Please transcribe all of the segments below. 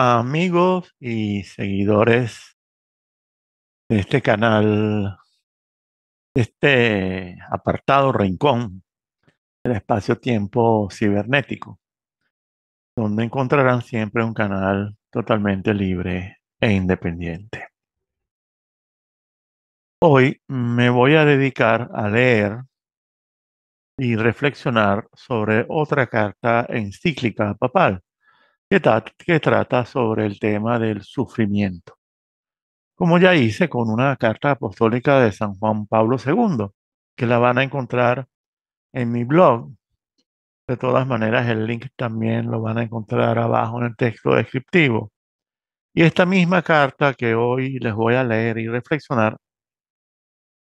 amigos y seguidores de este canal, de este apartado rincón del espacio-tiempo cibernético, donde encontrarán siempre un canal totalmente libre e independiente. Hoy me voy a dedicar a leer y reflexionar sobre otra carta encíclica papal que, trata sobre el tema del sufrimiento, como ya hice con una carta apostólica de San Juan Pablo II, que la van a encontrar en mi blog. De todas maneras, el link también lo van a encontrar abajo en el texto descriptivo. Y esta misma carta que hoy les voy a leer y reflexionar,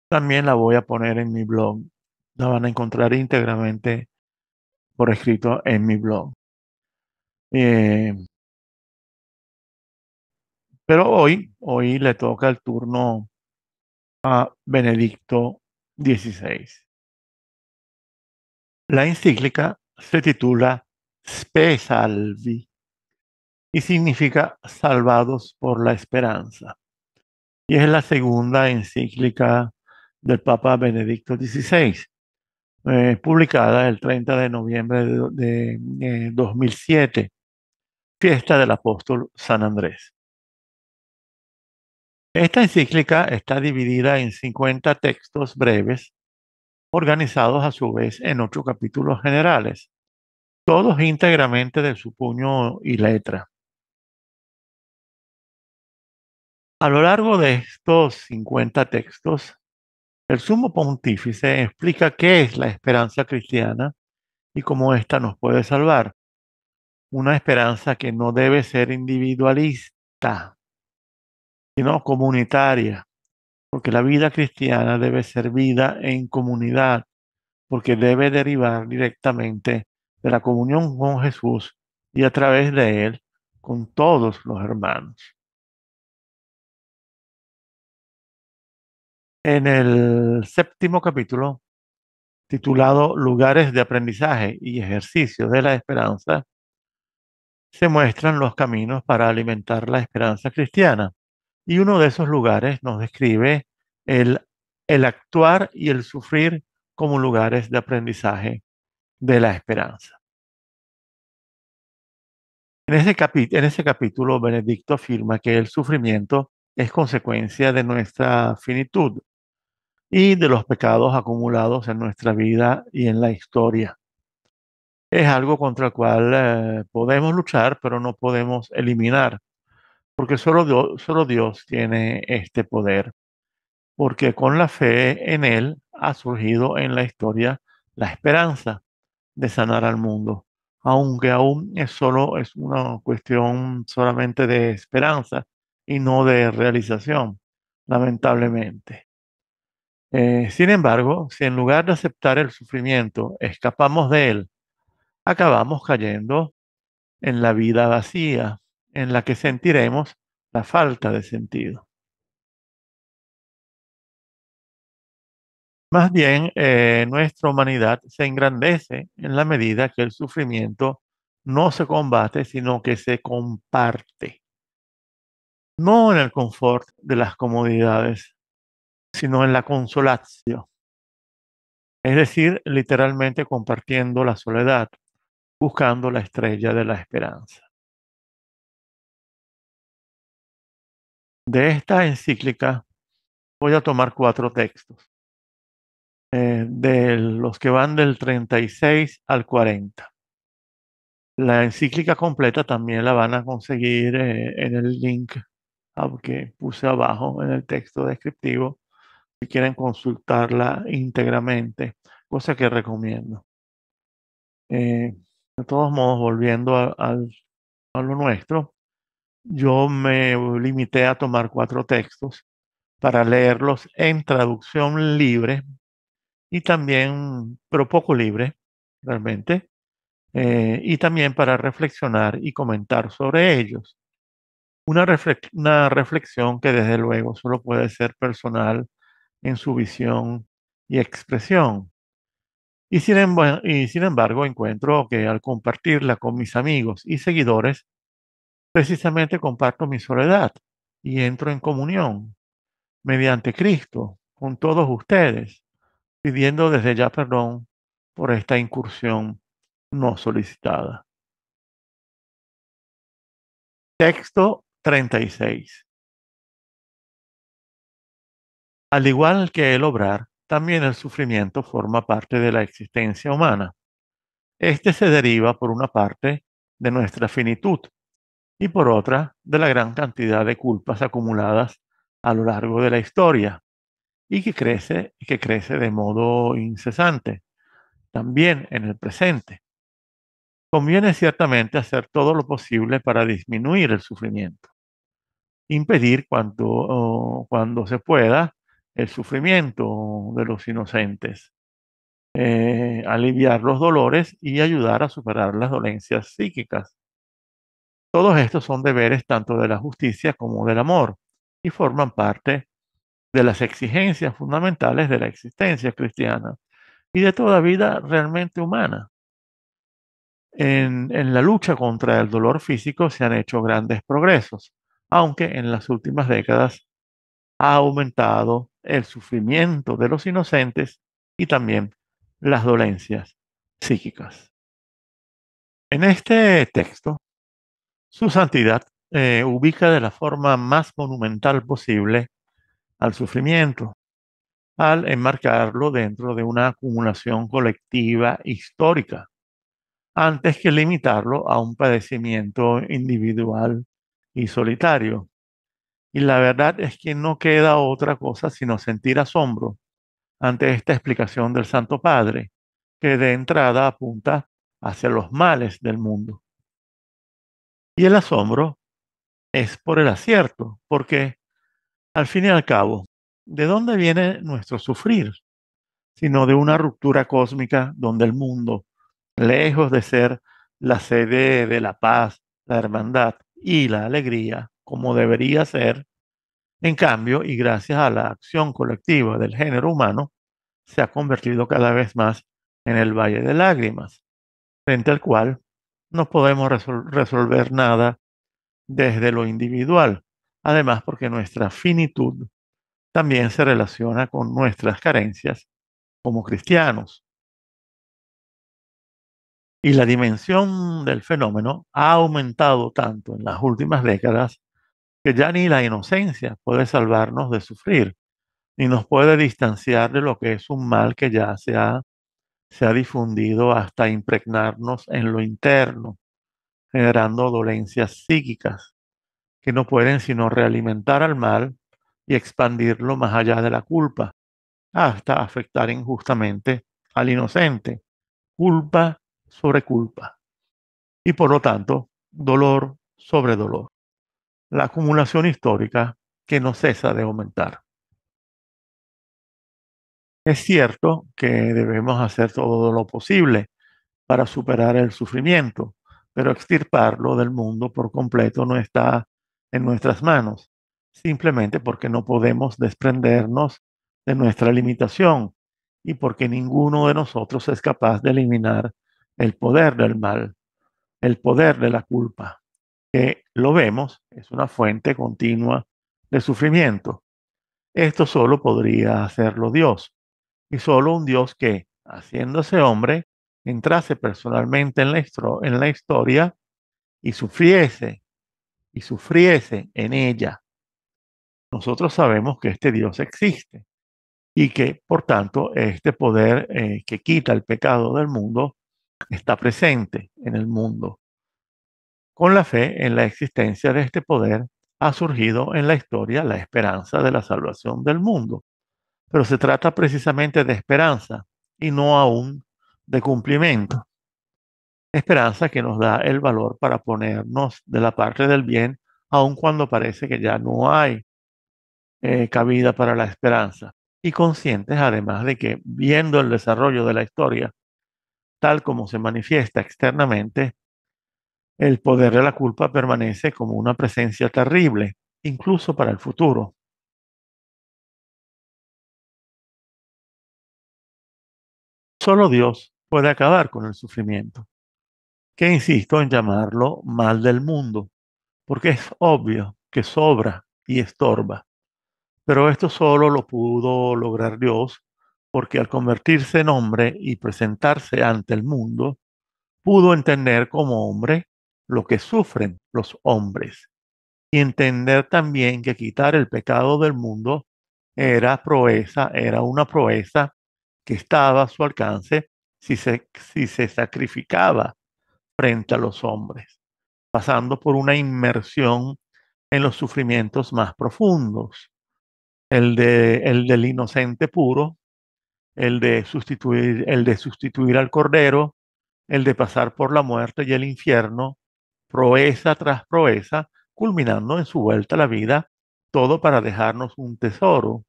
también la voy a poner en mi blog. La van a encontrar íntegramente por escrito en mi blog. Eh, pero hoy, hoy le toca el turno a Benedicto XVI. La encíclica se titula Spe Salvi y significa salvados por la esperanza. Y es la segunda encíclica del Papa Benedicto XVI, eh, publicada el 30 de noviembre de, 2007 fiesta del apóstol San Andrés. Esta encíclica está dividida en 50 textos breves, organizados a su vez en ocho capítulos generales, todos íntegramente de su puño y letra. A lo largo de estos 50 textos, el sumo pontífice explica qué es la esperanza cristiana y cómo ésta nos puede salvar, una esperanza que no debe ser individualista, sino comunitaria, porque la vida cristiana debe ser vida en comunidad, porque debe derivar directamente de la comunión con Jesús y a través de él con todos los hermanos. En el séptimo capítulo, titulado Lugares de aprendizaje y ejercicio de la esperanza, se muestran los caminos para alimentar la esperanza cristiana. Y uno de esos lugares nos describe el, actuar y el sufrir como lugares de aprendizaje de la esperanza. En ese, en ese capítulo, Benedicto afirma que el sufrimiento es consecuencia de nuestra finitud y de los pecados acumulados en nuestra vida y en la historia es algo contra el cual eh, podemos luchar, pero no podemos eliminar, porque solo Dios, solo Dios tiene este poder, porque con la fe en Él ha surgido en la historia la esperanza de sanar al mundo, aunque aún es solo es una cuestión solamente de esperanza y no de realización, lamentablemente. Eh, sin embargo, si en lugar de aceptar el sufrimiento escapamos de él acabamos cayendo en la vida vacía, en la que sentiremos la falta de sentido. Más bien, eh, nuestra humanidad se engrandece en la medida que el sufrimiento no se combate, sino que se comparte. No en el confort de las comodidades, sino en la consolación. Es decir, literalmente compartiendo la soledad, buscando la estrella de la esperanza. De esta encíclica voy a tomar cuatro textos, eh, de los que van del 36 al 40. La encíclica completa también la van a conseguir eh, en el link que puse abajo en el texto descriptivo, si quieren consultarla íntegramente, cosa que recomiendo. Eh, de todos modos, volviendo a, lo nuestro, yo me limité a tomar cuatro textos para leerlos en traducción libre y también, pero poco libre, realmente, eh, y también para reflexionar y comentar sobre ellos. Una, una reflexión que desde luego solo puede ser personal en su visión y expresión. Em, y sin, embargo, encuentro que al compartirla con mis amigos y seguidores, precisamente comparto mi soledad y entro en comunión mediante Cristo con todos ustedes, pidiendo desde ya perdón por esta incursión no solicitada. Texto 36. Al igual que el obrar, también el sufrimiento forma parte de la existencia humana. Este se deriva por una parte de nuestra finitud y por otra de la gran cantidad de culpas acumuladas a lo largo de la historia y que crece que crece de modo incesante, también en el presente. Conviene ciertamente hacer todo lo posible para disminuir el sufrimiento, impedir cuanto, oh, cuando se pueda el sufrimiento de los inocentes, eh, aliviar los dolores y ayudar a superar las dolencias psíquicas. Todos estos son deberes tanto de la justicia como del amor y forman parte de las exigencias fundamentales de la existencia cristiana y de toda vida realmente humana. En, en, la lucha contra el dolor físico se han hecho grandes progresos, aunque en las últimas décadas ha aumentado el sufrimiento de los inocentes y también las dolencias psíquicas. En este texto, su santidad eh, ubica de la forma más monumental posible al sufrimiento, al enmarcarlo dentro de una acumulación colectiva histórica, antes que limitarlo a un padecimiento individual y solitario. Y la verdad es que no queda otra cosa sino sentir asombro ante esta explicación del Santo Padre, que de entrada apunta hacia los males del mundo. Y el asombro es por el acierto, porque al fin y al cabo, ¿de dónde viene nuestro sufrir? Sino de una ruptura cósmica donde el mundo, lejos de ser la sede de la paz, la hermandad y la alegría, como debería ser. En cambio, y gracias a la acción colectiva del género humano, se ha convertido cada vez más en el Valle de Lágrimas, frente al cual no podemos resolver nada desde lo individual, además porque nuestra finitud también se relaciona con nuestras carencias como cristianos. Y la dimensión del fenómeno ha aumentado tanto en las últimas décadas que ya ni la inocencia puede salvarnos de sufrir, ni nos puede distanciar de lo que es un mal que ya se ha, se ha difundido hasta impregnarnos en lo interno, generando dolencias psíquicas que no pueden sino realimentar al mal y expandirlo más allá de la culpa, hasta afectar injustamente al inocente, culpa sobre culpa, y por lo tanto, dolor sobre dolor la acumulación histórica que no cesa de aumentar. Es cierto que debemos hacer todo lo posible para superar el sufrimiento, pero extirparlo del mundo por completo no está en nuestras manos, simplemente porque no podemos desprendernos de nuestra limitación y porque ninguno de nosotros es capaz de eliminar el poder del mal, el poder de la culpa que lo vemos, es una fuente continua de sufrimiento. Esto solo podría hacerlo Dios, y solo un Dios que, haciéndose hombre, entrase personalmente en la, en la historia y sufriese, y sufriese en ella. Nosotros sabemos que este Dios existe y que, por tanto, este poder eh, que quita el pecado del mundo está presente en el mundo. Con la fe en la existencia de este poder ha surgido en la historia la esperanza de la salvación del mundo. Pero se trata precisamente de esperanza y no aún de cumplimiento. Esperanza que nos da el valor para ponernos de la parte del bien aun cuando parece que ya no hay eh, cabida para la esperanza. Y conscientes además de que viendo el desarrollo de la historia, tal como se manifiesta externamente, el poder de la culpa permanece como una presencia terrible, incluso para el futuro. Solo Dios puede acabar con el sufrimiento, que insisto en llamarlo mal del mundo, porque es obvio que sobra y estorba. Pero esto solo lo pudo lograr Dios, porque al convertirse en hombre y presentarse ante el mundo, pudo entender como hombre lo que sufren los hombres. Y entender también que quitar el pecado del mundo era proeza, era una proeza que estaba a su alcance si se, si se sacrificaba frente a los hombres, pasando por una inmersión en los sufrimientos más profundos, el, de, el del inocente puro, el de, el de sustituir al cordero, el de pasar por la muerte y el infierno, proeza tras proeza, culminando en su vuelta a la vida, todo para dejarnos un tesoro,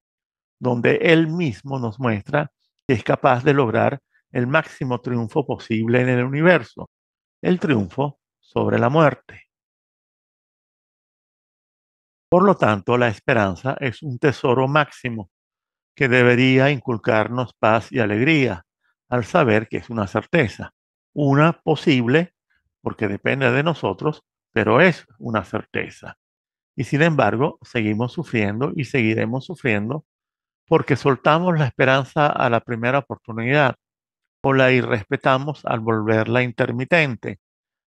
donde Él mismo nos muestra que es capaz de lograr el máximo triunfo posible en el universo, el triunfo sobre la muerte. Por lo tanto, la esperanza es un tesoro máximo que debería inculcarnos paz y alegría al saber que es una certeza, una posible porque depende de nosotros, pero es una certeza. Y sin embargo, seguimos sufriendo y seguiremos sufriendo porque soltamos la esperanza a la primera oportunidad o la irrespetamos al volverla intermitente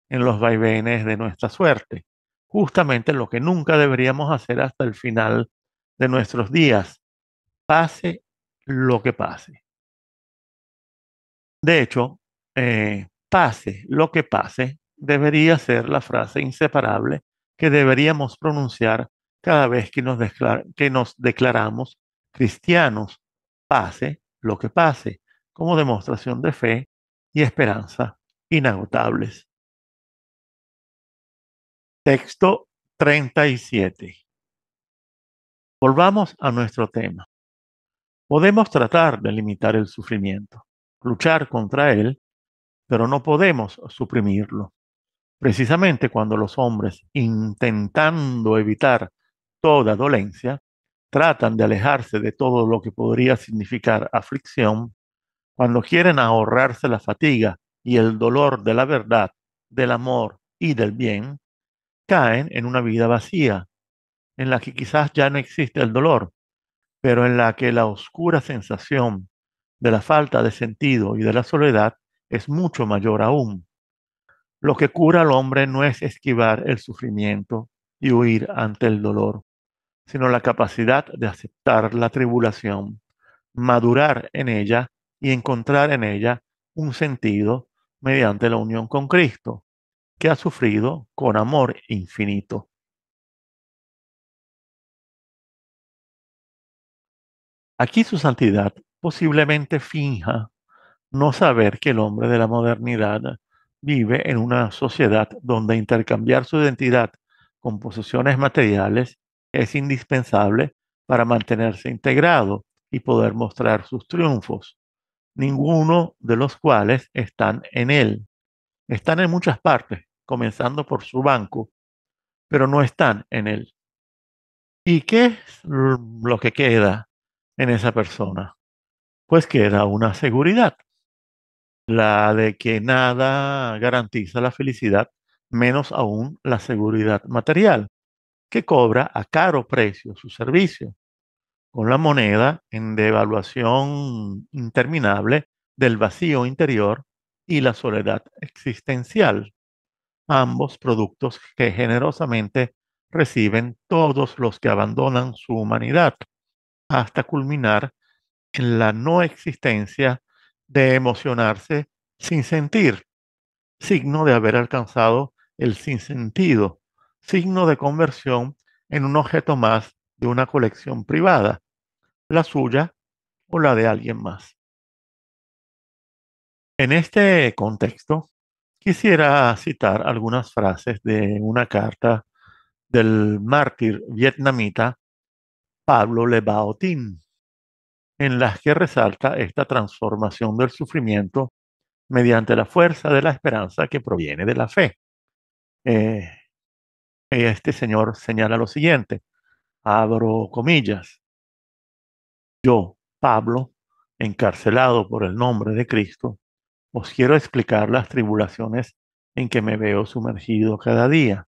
en los vaivenes de nuestra suerte, justamente lo que nunca deberíamos hacer hasta el final de nuestros días, pase lo que pase. De hecho, eh, pase lo que pase, debería ser la frase inseparable que deberíamos pronunciar cada vez que nos, que nos declaramos cristianos, pase lo que pase, como demostración de fe y esperanza inagotables. Texto 37. Volvamos a nuestro tema. Podemos tratar de limitar el sufrimiento, luchar contra él, pero no podemos suprimirlo. Precisamente cuando los hombres, intentando evitar toda dolencia, tratan de alejarse de todo lo que podría significar aflicción, cuando quieren ahorrarse la fatiga y el dolor de la verdad, del amor y del bien, caen en una vida vacía, en la que quizás ya no existe el dolor, pero en la que la oscura sensación de la falta de sentido y de la soledad es mucho mayor aún. Lo que cura al hombre no es esquivar el sufrimiento y huir ante el dolor, sino la capacidad de aceptar la tribulación, madurar en ella y encontrar en ella un sentido mediante la unión con Cristo, que ha sufrido con amor infinito. Aquí su santidad posiblemente finja no saber que el hombre de la modernidad vive en una sociedad donde intercambiar su identidad con posesiones materiales es indispensable para mantenerse integrado y poder mostrar sus triunfos, ninguno de los cuales están en él. Están en muchas partes, comenzando por su banco, pero no están en él. ¿Y qué es lo que queda en esa persona? Pues queda una seguridad, la de que nada garantiza la felicidad, menos aún la seguridad material, que cobra a caro precio su servicio, con la moneda en devaluación interminable del vacío interior y la soledad existencial, ambos productos que generosamente reciben todos los que abandonan su humanidad, hasta culminar en la no existencia de emocionarse sin sentir, signo de haber alcanzado el sinsentido, signo de conversión en un objeto más de una colección privada, la suya o la de alguien más. En este contexto, quisiera citar algunas frases de una carta del mártir vietnamita Pablo Le Tin en las que resalta esta transformación del sufrimiento mediante la fuerza de la esperanza que proviene de la fe. Eh, este señor señala lo siguiente, abro comillas, yo, Pablo, encarcelado por el nombre de Cristo, os quiero explicar las tribulaciones en que me veo sumergido cada día,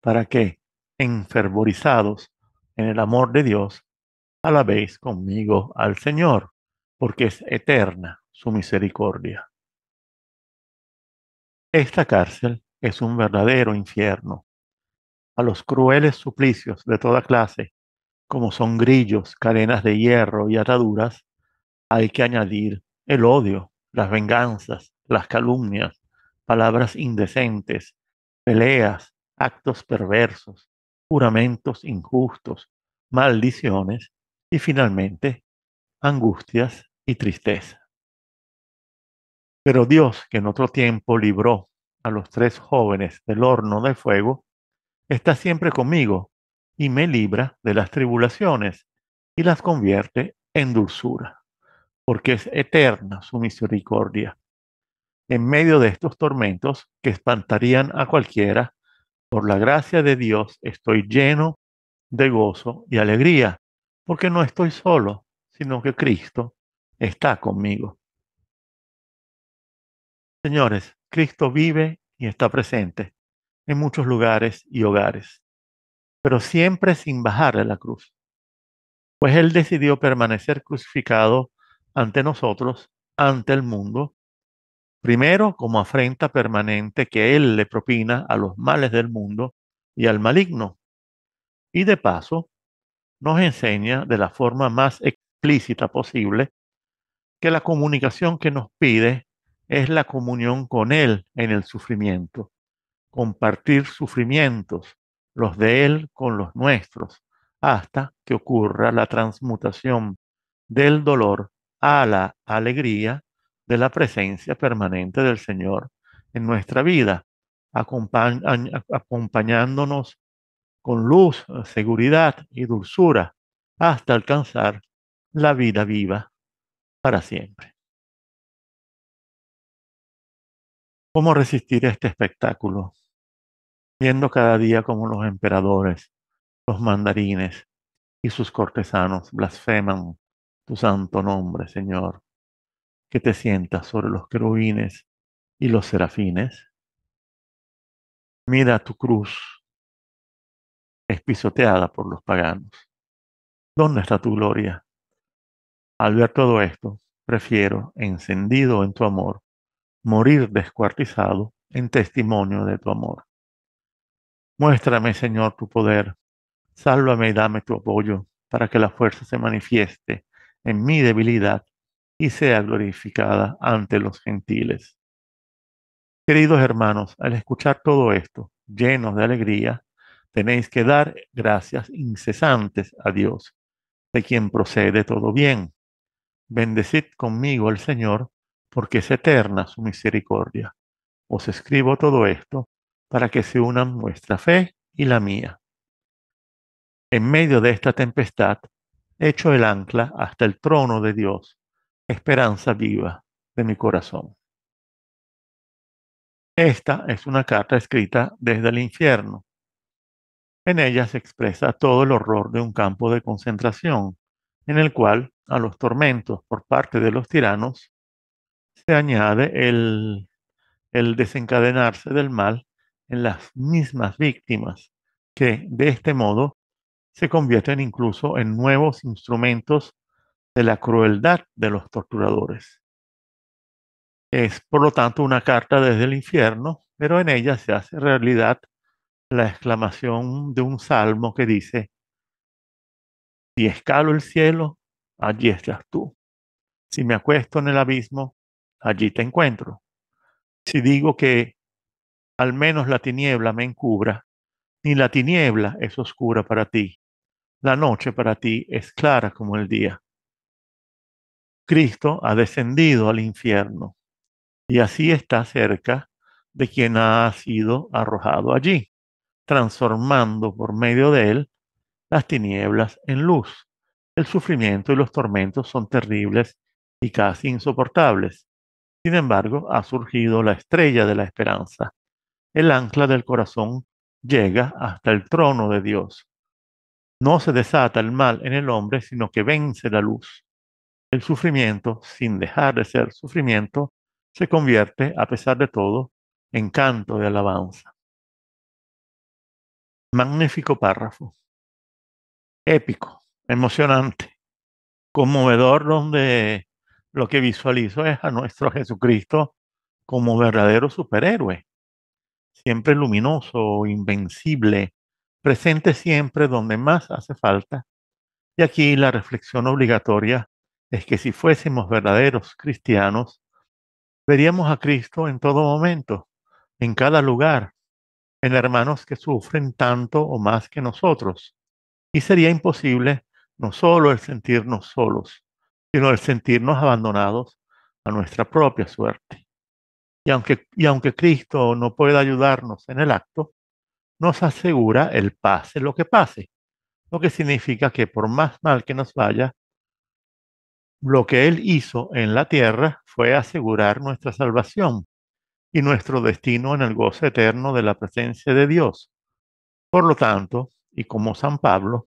para que, enfervorizados en el amor de Dios, alabéis conmigo al Señor, porque es eterna su misericordia. Esta cárcel es un verdadero infierno. A los crueles suplicios de toda clase, como son grillos, cadenas de hierro y ataduras, hay que añadir el odio, las venganzas, las calumnias, palabras indecentes, peleas, actos perversos, juramentos injustos, maldiciones y finalmente angustias y tristeza. Pero Dios, que en otro tiempo libró a los tres jóvenes del horno de fuego, está siempre conmigo y me libra de las tribulaciones y las convierte en dulzura, porque es eterna su misericordia. En medio de estos tormentos que espantarían a cualquiera, por la gracia de Dios estoy lleno de gozo y alegría porque no estoy solo, sino que Cristo está conmigo. Señores, Cristo vive y está presente en muchos lugares y hogares, pero siempre sin bajar de la cruz, pues Él decidió permanecer crucificado ante nosotros, ante el mundo, primero como afrenta permanente que Él le propina a los males del mundo y al maligno, y de paso nos enseña de la forma más explícita posible que la comunicación que nos pide es la comunión con Él en el sufrimiento, compartir sufrimientos, los de Él con los nuestros, hasta que ocurra la transmutación del dolor a la alegría de la presencia permanente del Señor en nuestra vida, acompañándonos con luz, seguridad y dulzura hasta alcanzar la vida viva para siempre. ¿Cómo resistir este espectáculo? Viendo cada día como los emperadores, los mandarines y sus cortesanos blasfeman tu santo nombre, Señor, que te sientas sobre los querubines y los serafines. Mira tu cruz es pisoteada por los paganos. ¿Dónde está tu gloria? Al ver todo esto, prefiero, encendido en tu amor, morir descuartizado en testimonio de tu amor. Muéstrame, Señor, tu poder. Sálvame y dame tu apoyo para que la fuerza se manifieste en mi debilidad y sea glorificada ante los gentiles. Queridos hermanos, al escuchar todo esto, llenos de alegría, tenéis que dar gracias incesantes a Dios, de quien procede todo bien. Bendecid conmigo al Señor, porque es eterna su misericordia. Os escribo todo esto para que se unan vuestra fe y la mía. En medio de esta tempestad, echo el ancla hasta el trono de Dios, esperanza viva de mi corazón. Esta es una carta escrita desde el infierno en ella se expresa todo el horror de un campo de concentración, en el cual a los tormentos por parte de los tiranos se añade el, el desencadenarse del mal en las mismas víctimas, que de este modo se convierten incluso en nuevos instrumentos de la crueldad de los torturadores. Es, por lo tanto, una carta desde el infierno, pero en ella se hace realidad la exclamación de un salmo que dice, si escalo el cielo, allí estás tú. Si me acuesto en el abismo, allí te encuentro. Si digo que al menos la tiniebla me encubra, ni la tiniebla es oscura para ti. La noche para ti es clara como el día. Cristo ha descendido al infierno y así está cerca de quien ha sido arrojado allí transformando por medio de él las tinieblas en luz. El sufrimiento y los tormentos son terribles y casi insoportables. Sin embargo, ha surgido la estrella de la esperanza. El ancla del corazón llega hasta el trono de Dios. No se desata el mal en el hombre, sino que vence la luz. El sufrimiento, sin dejar de ser sufrimiento, se convierte, a pesar de todo, en canto de alabanza. Magnífico párrafo. Épico, emocionante, conmovedor, donde lo que visualizo es a nuestro Jesucristo como verdadero superhéroe, siempre luminoso, invencible, presente siempre donde más hace falta. Y aquí la reflexión obligatoria es que si fuésemos verdaderos cristianos, veríamos a Cristo en todo momento, en cada lugar, en hermanos que sufren tanto o más que nosotros. Y sería imposible no solo el sentirnos solos, sino el sentirnos abandonados a nuestra propia suerte. Y aunque, y aunque Cristo no pueda ayudarnos en el acto, nos asegura el pase lo que pase, lo que significa que por más mal que nos vaya, lo que Él hizo en la tierra fue asegurar nuestra salvación y nuestro destino en el gozo eterno de la presencia de Dios. Por lo tanto, y como San Pablo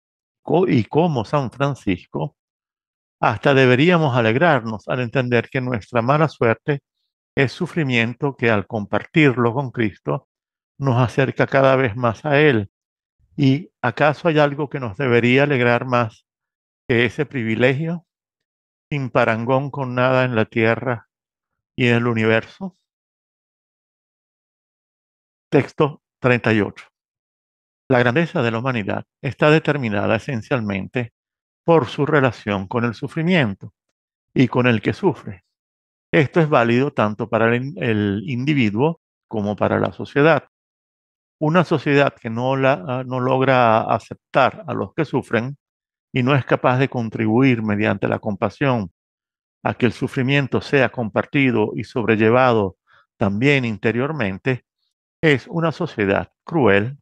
y como San Francisco, hasta deberíamos alegrarnos al entender que nuestra mala suerte es sufrimiento que al compartirlo con Cristo nos acerca cada vez más a Él. ¿Y acaso hay algo que nos debería alegrar más que ese privilegio? Sin parangón con nada en la tierra y en el universo. Texto 38. La grandeza de la humanidad está determinada esencialmente por su relación con el sufrimiento y con el que sufre. Esto es válido tanto para el, individuo como para la sociedad. Una sociedad que no, ah, no logra aceptar a los que sufren y no es capaz de contribuir mediante la compasión a que el sufrimiento sea compartido y sobrellevado también interiormente, es una sociedad cruel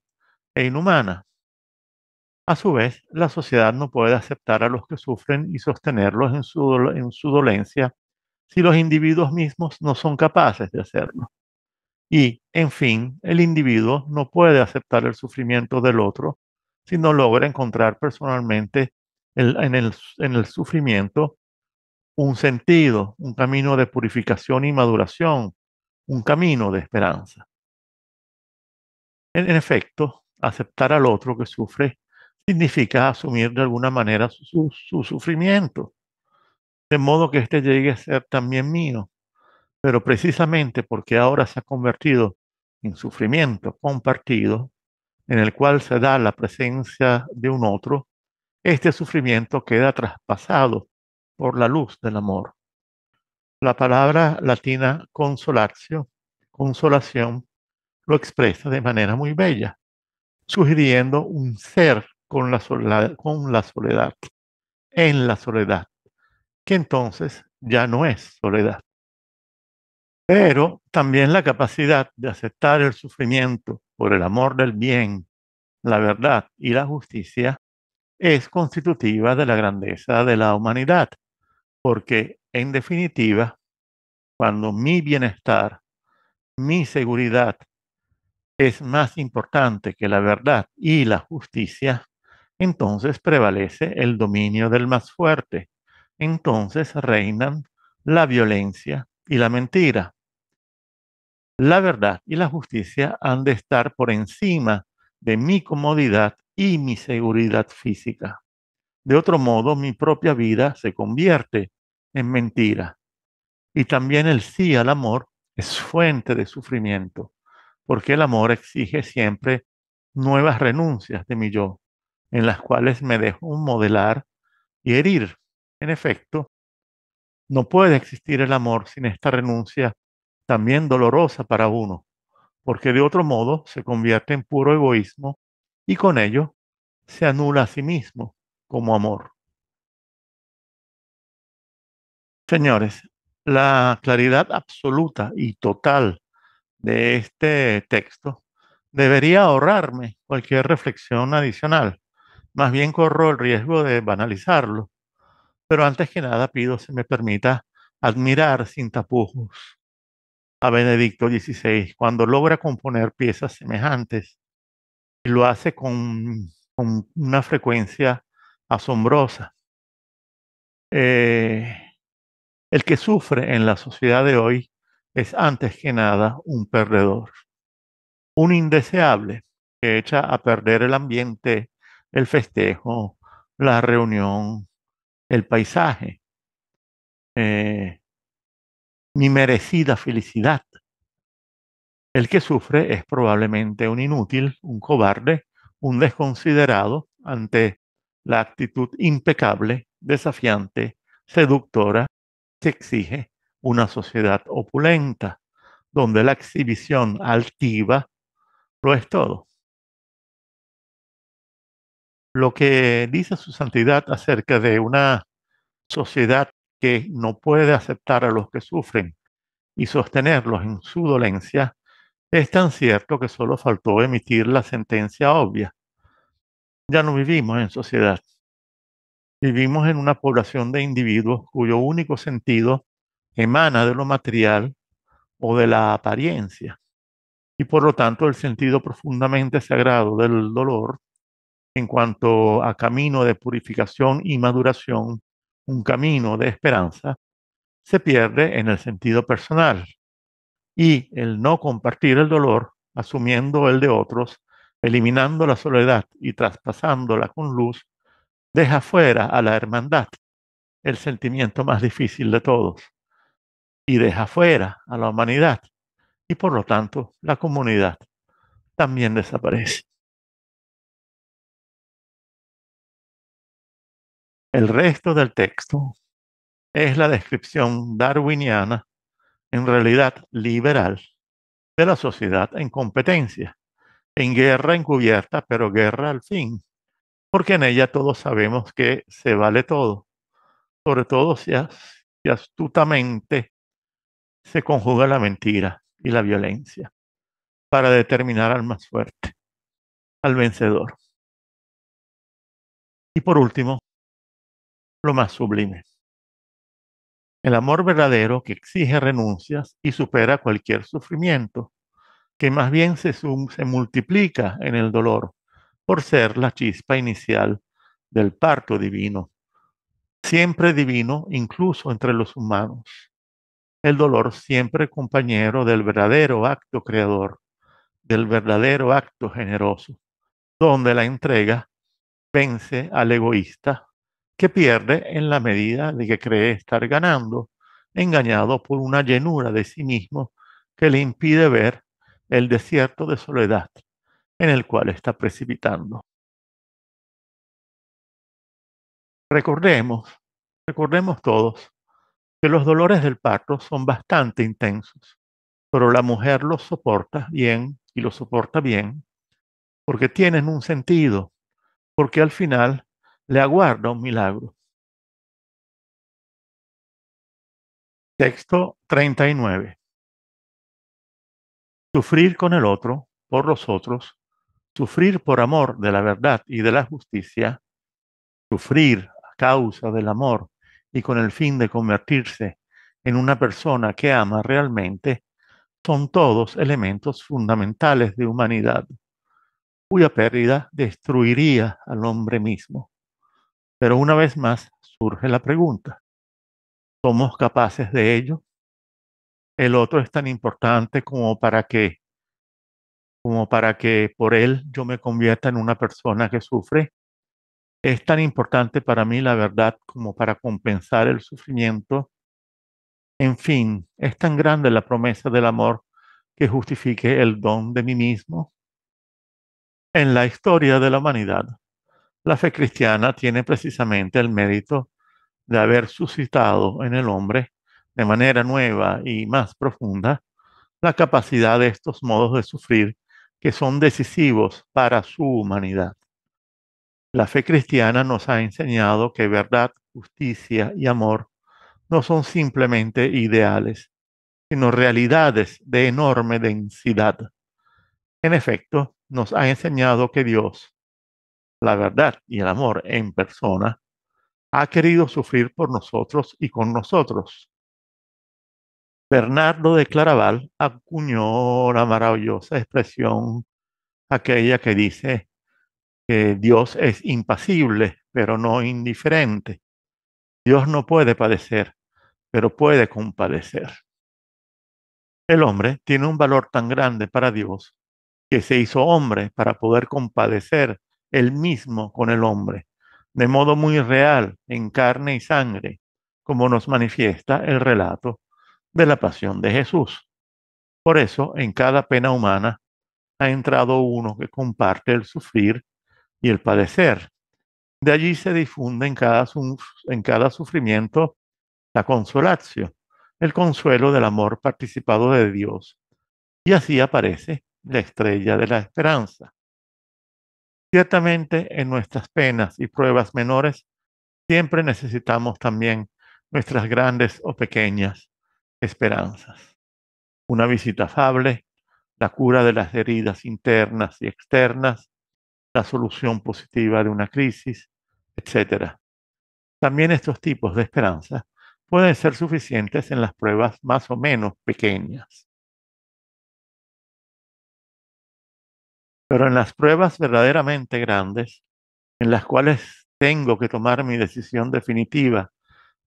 e inhumana. A su vez, la sociedad no puede aceptar a los que sufren y sostenerlos en su, dolencia si los individuos mismos no son capaces de hacerlo. Y, en fin, el individuo no puede aceptar el sufrimiento del otro si no logra encontrar personalmente en el sufrimiento un sentido, un camino de purificación y maduración, un camino de esperanza. En, efecto, aceptar al otro que sufre significa asumir de alguna manera su, sufrimiento, de modo que éste llegue a ser también mío. Pero precisamente porque ahora se ha convertido en sufrimiento compartido, en el cual se da la presencia de un otro, este sufrimiento queda traspasado por la luz del amor. La palabra latina consolatio, consolación, lo expresa de manera muy bella, sugiriendo un ser con la soledad, en la soledad, que entonces ya no es soledad. Pero también la capacidad de aceptar el sufrimiento por el amor del bien, la verdad y la justicia es constitutiva de la grandeza de la humanidad, porque en definitiva, cuando mi bienestar, mi seguridad es más importante que la verdad y la justicia, entonces prevalece el dominio del más fuerte, entonces reinan la violencia y la mentira. La verdad y la justicia han de estar por encima de mi comodidad y mi seguridad física. De otro modo, mi propia vida se convierte en mentira. Y también el sí al amor es fuente de sufrimiento porque el amor exige siempre nuevas renuncias de mi yo, en las cuales me dejo modelar y herir. En efecto, no puede existir el amor sin esta renuncia también dolorosa para uno, porque de otro modo se convierte en puro egoísmo y con ello se anula a sí mismo como amor. Señores, la claridad absoluta y total de este texto, debería ahorrarme cualquier reflexión adicional. Más bien corro el riesgo de banalizarlo. Pero antes que nada pido se me permita admirar sin tapujos a Benedicto XVI cuando logra componer piezas semejantes y lo hace con, una frecuencia asombrosa. Eh, el que sufre en la sociedad de hoy es antes que nada un perdedor, un indeseable que echa a perder el ambiente, el festejo, la reunión, el paisaje, eh, mi merecida felicidad. El que sufre es probablemente un inútil, un cobarde, un desconsiderado ante la actitud impecable, desafiante, seductora que exige una sociedad opulenta, donde la exhibición altiva lo es todo. Lo que dice su santidad acerca de una sociedad que no puede aceptar a los que sufren y sostenerlos en su dolencia, es tan cierto que solo faltó emitir la sentencia obvia. Ya no vivimos en sociedad. Vivimos en una población de individuos cuyo único sentido emana de lo material o de la apariencia. Y por lo tanto el sentido profundamente sagrado del dolor en cuanto a camino de purificación y maduración, un camino de esperanza, se pierde en el sentido personal. Y el no compartir el dolor, asumiendo el de otros, eliminando la soledad y traspasándola con luz, deja fuera a la hermandad, el sentimiento más difícil de todos, y deja fuera a la humanidad y por lo tanto la comunidad también desaparece. El resto del texto es la descripción darwiniana, en realidad liberal, de la sociedad en competencia, en guerra encubierta, pero guerra al fin, porque en ella todos sabemos que se vale todo, sobre todo si, astutamente se conjuga la mentira y la violencia para determinar al más fuerte, al vencedor. Y por último, lo más sublime. El amor verdadero que exige renuncias y supera cualquier sufrimiento, que más bien se, se multiplica en el dolor por ser la chispa inicial del parto divino, siempre divino incluso entre los humanos el dolor siempre compañero del verdadero acto creador, del verdadero acto generoso, donde la entrega vence al egoísta que pierde en la medida de que cree estar ganando, engañado por una llenura de sí mismo que le impide ver el desierto de soledad en el cual está precipitando. Recordemos, recordemos todos los dolores del parto son bastante intensos, pero la mujer los soporta bien y los soporta bien porque tienen un sentido, porque al final le aguarda un milagro. Texto 39. Sufrir con el otro, por los otros, sufrir por amor de la verdad y de la justicia, sufrir a causa del amor y con el fin de convertirse en una persona que ama realmente, son todos elementos fundamentales de humanidad, cuya pérdida destruiría al hombre mismo. Pero una vez más surge la pregunta, ¿somos capaces de ello? El otro es tan importante como para que como para que por él yo me convierta en una persona que sufre es tan importante para mí la verdad como para compensar el sufrimiento. En fin, es tan grande la promesa del amor que justifique el don de mí mismo. En la historia de la humanidad, la fe cristiana tiene precisamente el mérito de haber suscitado en el hombre de manera nueva y más profunda la capacidad de estos modos de sufrir que son decisivos para su humanidad. La fe cristiana nos ha enseñado que verdad, justicia y amor no son simplemente ideales, sino realidades de enorme densidad. En efecto, nos ha enseñado que Dios, la verdad y el amor en persona, ha querido sufrir por nosotros y con nosotros. Bernardo de Claraval acuñó la maravillosa expresión aquella que dice, que Dios es impasible, pero no indiferente. Dios no puede padecer, pero puede compadecer. El hombre tiene un valor tan grande para Dios que se hizo hombre para poder compadecer él mismo con el hombre, de modo muy real, en carne y sangre, como nos manifiesta el relato de la pasión de Jesús. Por eso, en cada pena humana ha entrado uno que comparte el sufrir y el padecer. De allí se difunde en cada, sufrimiento la consolación el consuelo del amor participado de Dios. Y así aparece la estrella de la esperanza. Ciertamente en nuestras penas y pruebas menores siempre necesitamos también nuestras grandes o pequeñas esperanzas. Una visita afable, la cura de las heridas internas y externas, la solución positiva de una crisis, etc. También estos tipos de esperanza pueden ser suficientes en las pruebas más o menos pequeñas. Pero en las pruebas verdaderamente grandes, en las cuales tengo que tomar mi decisión definitiva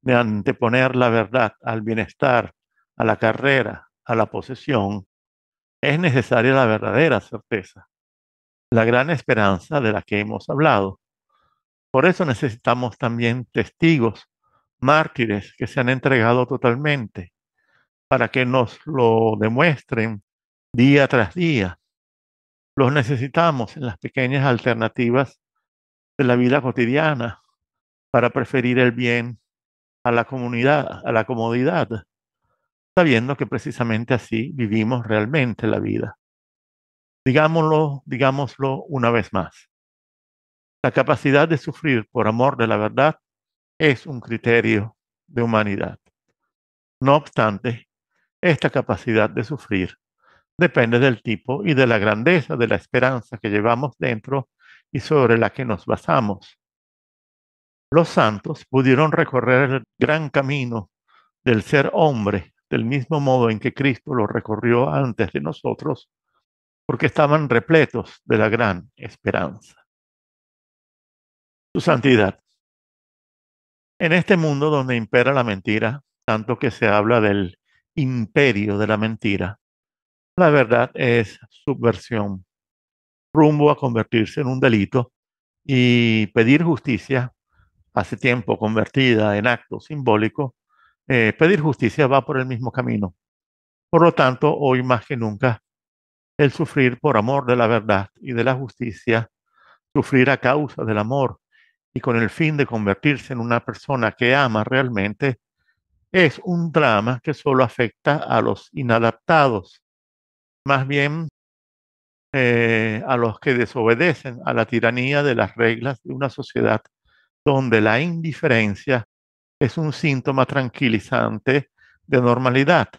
de anteponer la verdad al bienestar, a la carrera, a la posesión, es necesaria la verdadera certeza, la gran esperanza de la que hemos hablado. Por eso necesitamos también testigos, mártires que se han entregado totalmente, para que nos lo demuestren día tras día. Los necesitamos en las pequeñas alternativas de la vida cotidiana para preferir el bien a la comunidad, a la comodidad, sabiendo que precisamente así vivimos realmente la vida. Digámoslo, digámoslo una vez más. La capacidad de sufrir por amor de la verdad es un criterio de humanidad. No obstante, esta capacidad de sufrir depende del tipo y de la grandeza de la esperanza que llevamos dentro y sobre la que nos basamos. Los santos pudieron recorrer el gran camino del ser hombre del mismo modo en que Cristo lo recorrió antes de nosotros porque estaban repletos de la gran esperanza. Su santidad. En este mundo donde impera la mentira, tanto que se habla del imperio de la mentira, la verdad es subversión, rumbo a convertirse en un delito y pedir justicia, hace tiempo convertida en acto simbólico, eh, pedir justicia va por el mismo camino. Por lo tanto, hoy más que nunca, el sufrir por amor de la verdad y de la justicia, sufrir a causa del amor y con el fin de convertirse en una persona que ama realmente, es un drama que solo afecta a los inadaptados, más bien eh, a los que desobedecen a la tiranía de las reglas de una sociedad donde la indiferencia es un síntoma tranquilizante de normalidad,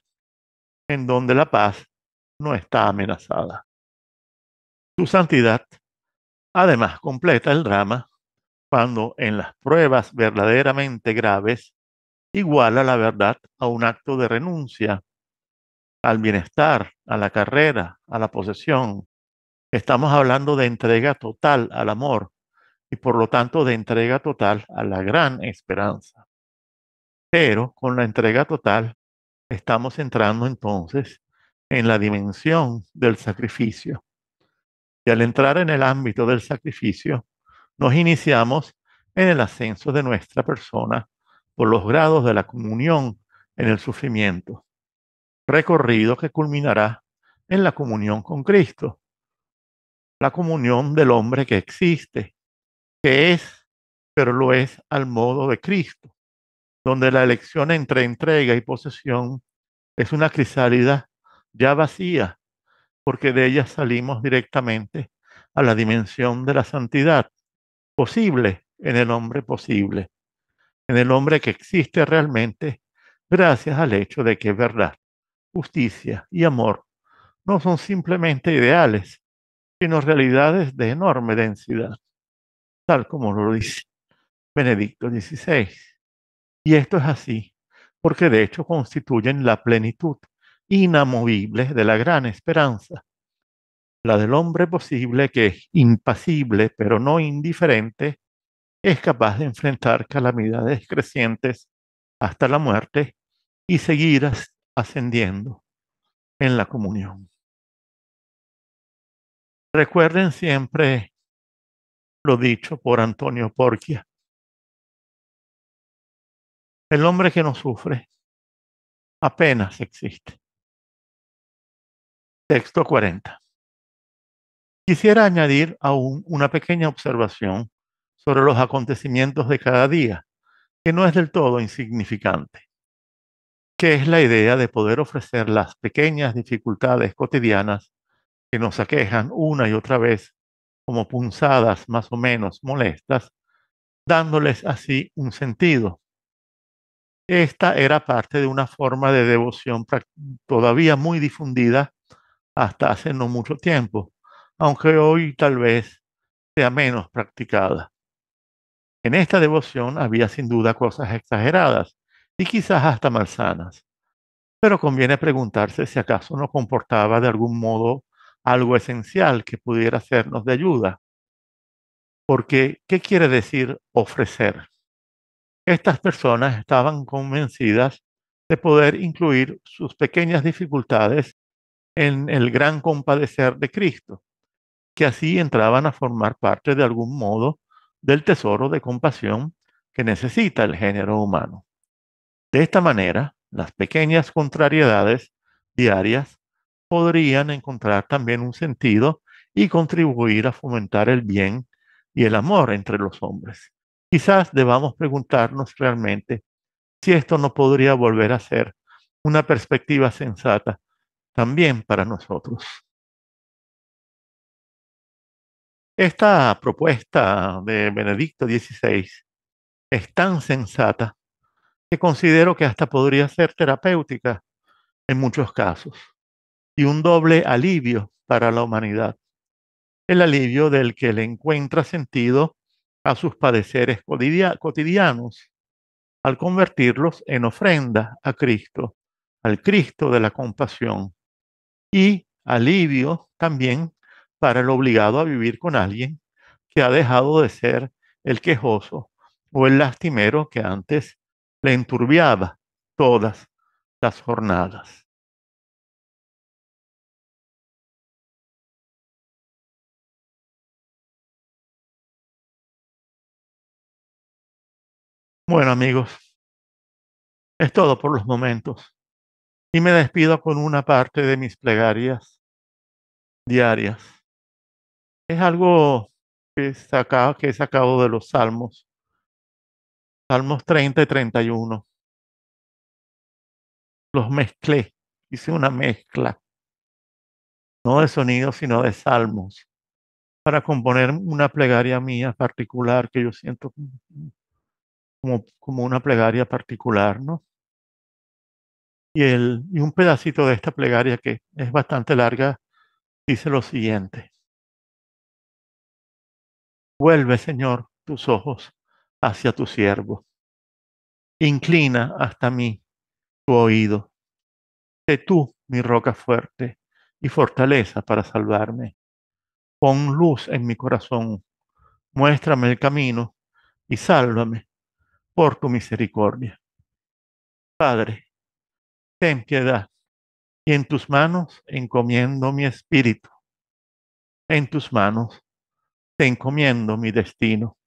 en donde la paz no está amenazada. Su santidad, además, completa el drama cuando en las pruebas verdaderamente graves iguala la verdad a un acto de renuncia al bienestar, a la carrera, a la posesión. Estamos hablando de entrega total al amor y por lo tanto de entrega total a la gran esperanza. Pero con la entrega total estamos entrando entonces en la dimensión del sacrificio. Y al entrar en el ámbito del sacrificio, nos iniciamos en el ascenso de nuestra persona por los grados de la comunión en el sufrimiento, recorrido que culminará en la comunión con Cristo, la comunión del hombre que existe, que es, pero lo es al modo de Cristo, donde la elección entre entrega y posesión es una crisálida ya vacía, porque de ella salimos directamente a la dimensión de la santidad, posible en el hombre posible, en el hombre que existe realmente, gracias al hecho de que verdad, justicia y amor no son simplemente ideales, sino realidades de enorme densidad, tal como lo dice Benedicto XVI. Y esto es así, porque de hecho constituyen la plenitud inamovibles de la gran esperanza, la del hombre posible que es impasible pero no indiferente, es capaz de enfrentar calamidades crecientes hasta la muerte y seguir ascendiendo en la comunión. Recuerden siempre lo dicho por Antonio Porquia. El hombre que no sufre apenas existe. Texto 40. Quisiera añadir aún una pequeña observación sobre los acontecimientos de cada día, que no es del todo insignificante, que es la idea de poder ofrecer las pequeñas dificultades cotidianas que nos aquejan una y otra vez como punzadas más o menos molestas, dándoles así un sentido. Esta era parte de una forma de devoción todavía muy difundida hasta hace no mucho tiempo, aunque hoy tal vez sea menos practicada. En esta devoción había sin duda cosas exageradas y quizás hasta malsanas, pero conviene preguntarse si acaso no comportaba de algún modo algo esencial que pudiera hacernos de ayuda. Porque, ¿qué quiere decir ofrecer? Estas personas estaban convencidas de poder incluir sus pequeñas dificultades en el gran compadecer de Cristo, que así entraban a formar parte de algún modo del tesoro de compasión que necesita el género humano. De esta manera, las pequeñas contrariedades diarias podrían encontrar también un sentido y contribuir a fomentar el bien y el amor entre los hombres. Quizás debamos preguntarnos realmente si esto no podría volver a ser una perspectiva sensata también para nosotros. Esta propuesta de Benedicto XVI es tan sensata que considero que hasta podría ser terapéutica en muchos casos y un doble alivio para la humanidad. El alivio del que le encuentra sentido a sus padeceres cotidianos al convertirlos en ofrenda a Cristo, al Cristo de la compasión, y alivio también para el obligado a vivir con alguien que ha dejado de ser el quejoso o el lastimero que antes le enturbiaba todas las jornadas. Bueno amigos, es todo por los momentos. Y me despido con una parte de mis plegarias diarias. Es algo que, que he sacado de los Salmos. Salmos 30 y 31. Los mezclé, hice una mezcla, no de sonidos, sino de salmos, para componer una plegaria mía particular que yo siento como, como una plegaria particular, ¿no? Y, un pedacito de esta plegaria que es bastante larga dice lo siguiente. Vuelve, Señor, tus ojos hacia tu siervo. Inclina hasta mí tu oído. Sé tú mi roca fuerte y fortaleza para salvarme. Pon luz en mi corazón. Muéstrame el camino y sálvame por tu misericordia. Padre, ten piedad. Y en tus manos encomiendo mi espíritu. En tus manos te encomiendo mi destino.